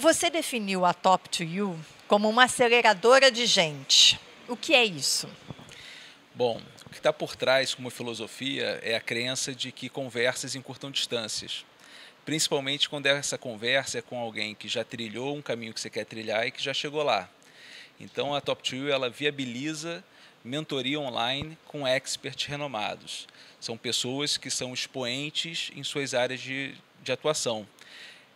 Você definiu a Top to You como uma aceleradora de gente. O que é isso? Bom, o que está por trás como filosofia é a crença de que conversas encurtam distâncias. Principalmente quando essa conversa é com alguém que já trilhou um caminho que você quer trilhar e que já chegou lá. Então a Top 2 ela viabiliza mentoria online com experts renomados. São pessoas que são expoentes em suas áreas de, de atuação.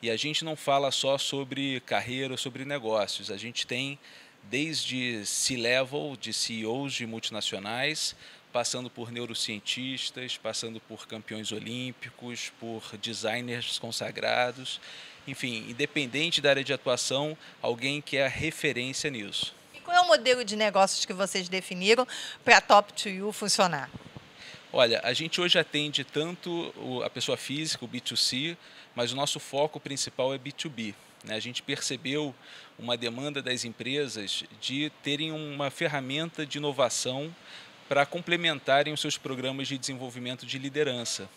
E a gente não fala só sobre carreira, ou sobre negócios. A gente tem desde C-level, de CEOs de multinacionais, passando por neurocientistas, passando por campeões olímpicos, por designers consagrados, enfim, independente da área de atuação, alguém que é a referência nisso. E qual é o modelo de negócios que vocês definiram para a Top 2 You funcionar? Olha, a gente hoje atende tanto a pessoa física, o B2C, mas o nosso foco principal é B2B. Né? A gente percebeu uma demanda das empresas de terem uma ferramenta de inovação para complementarem os seus programas de desenvolvimento de liderança.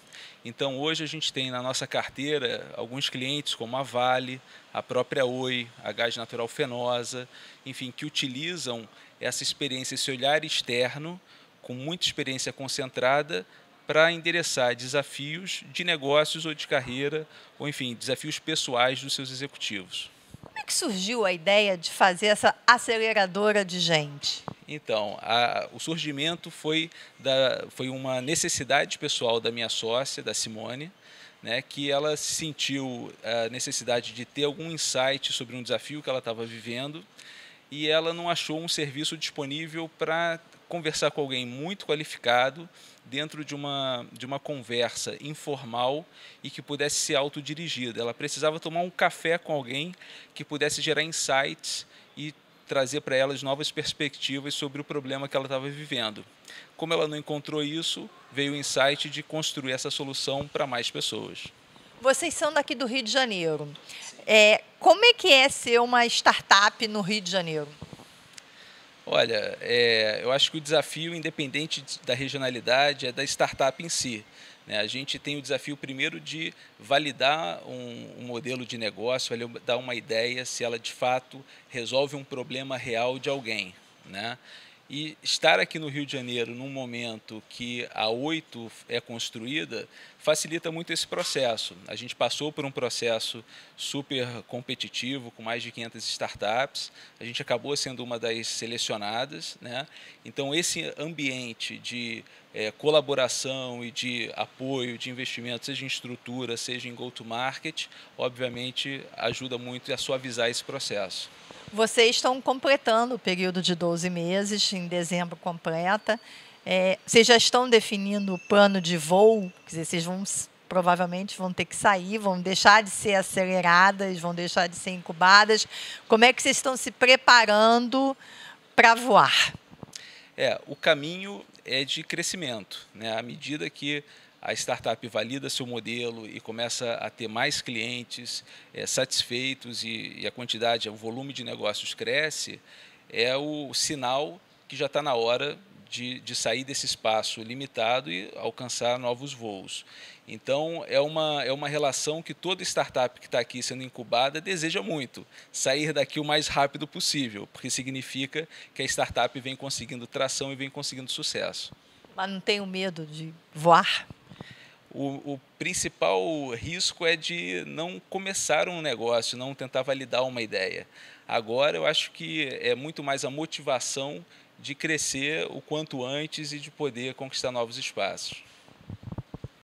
Então, hoje a gente tem na nossa carteira alguns clientes como a Vale, a própria Oi, a Gás Natural Fenosa, enfim, que utilizam essa experiência, esse olhar externo com muita experiência concentrada para endereçar desafios de negócios ou de carreira, ou enfim, desafios pessoais dos seus executivos. Como é que surgiu a ideia de fazer essa aceleradora de gente? Então, a, o surgimento foi, da, foi uma necessidade pessoal da minha sócia, da Simone, né, que ela sentiu a necessidade de ter algum insight sobre um desafio que ela estava vivendo e ela não achou um serviço disponível para conversar com alguém muito qualificado dentro de uma, de uma conversa informal e que pudesse ser autodirigida. Ela precisava tomar um café com alguém que pudesse gerar insights e trazer para elas novas perspectivas sobre o problema que ela estava vivendo. Como ela não encontrou isso, veio o insight de construir essa solução para mais pessoas. Vocês são daqui do Rio de Janeiro. É, como é que é ser uma startup no Rio de Janeiro? Olha, é, eu acho que o desafio, independente da regionalidade, é da startup em si. Né? A gente tem o desafio, primeiro, de validar um, um modelo de negócio, validar uma ideia, se ela de fato resolve um problema real de alguém. Né? E estar aqui no Rio de Janeiro, num momento que a 8 é construída, facilita muito esse processo. A gente passou por um processo super competitivo, com mais de 500 startups, a gente acabou sendo uma das selecionadas. Né? Então, esse ambiente de é, colaboração e de apoio, de investimento, seja em estrutura, seja em go-to-market, obviamente ajuda muito a suavizar esse processo. Vocês estão completando o período de 12 meses, em dezembro completa. É, vocês já estão definindo o plano de voo, quer dizer, vocês vão provavelmente vão ter que sair, vão deixar de ser aceleradas, vão deixar de ser incubadas. Como é que vocês estão se preparando para voar? É, o caminho é de crescimento, né? À medida que a startup valida seu modelo e começa a ter mais clientes é, satisfeitos e, e, a quantidade, o volume de negócios cresce, é o sinal que já está na hora de, de sair desse espaço limitado e alcançar novos voos. Então, é uma, é uma relação que toda startup que está aqui sendo incubada deseja muito, sair daqui o mais rápido possível, porque significa que a startup vem conseguindo tração e vem conseguindo sucesso. Mas não tenho medo de voar? o, o, principal risco é de não começar um negócio, não tentar validar uma ideia. Agora, eu acho que é muito mais a motivação de crescer o quanto antes e de poder conquistar novos espaços.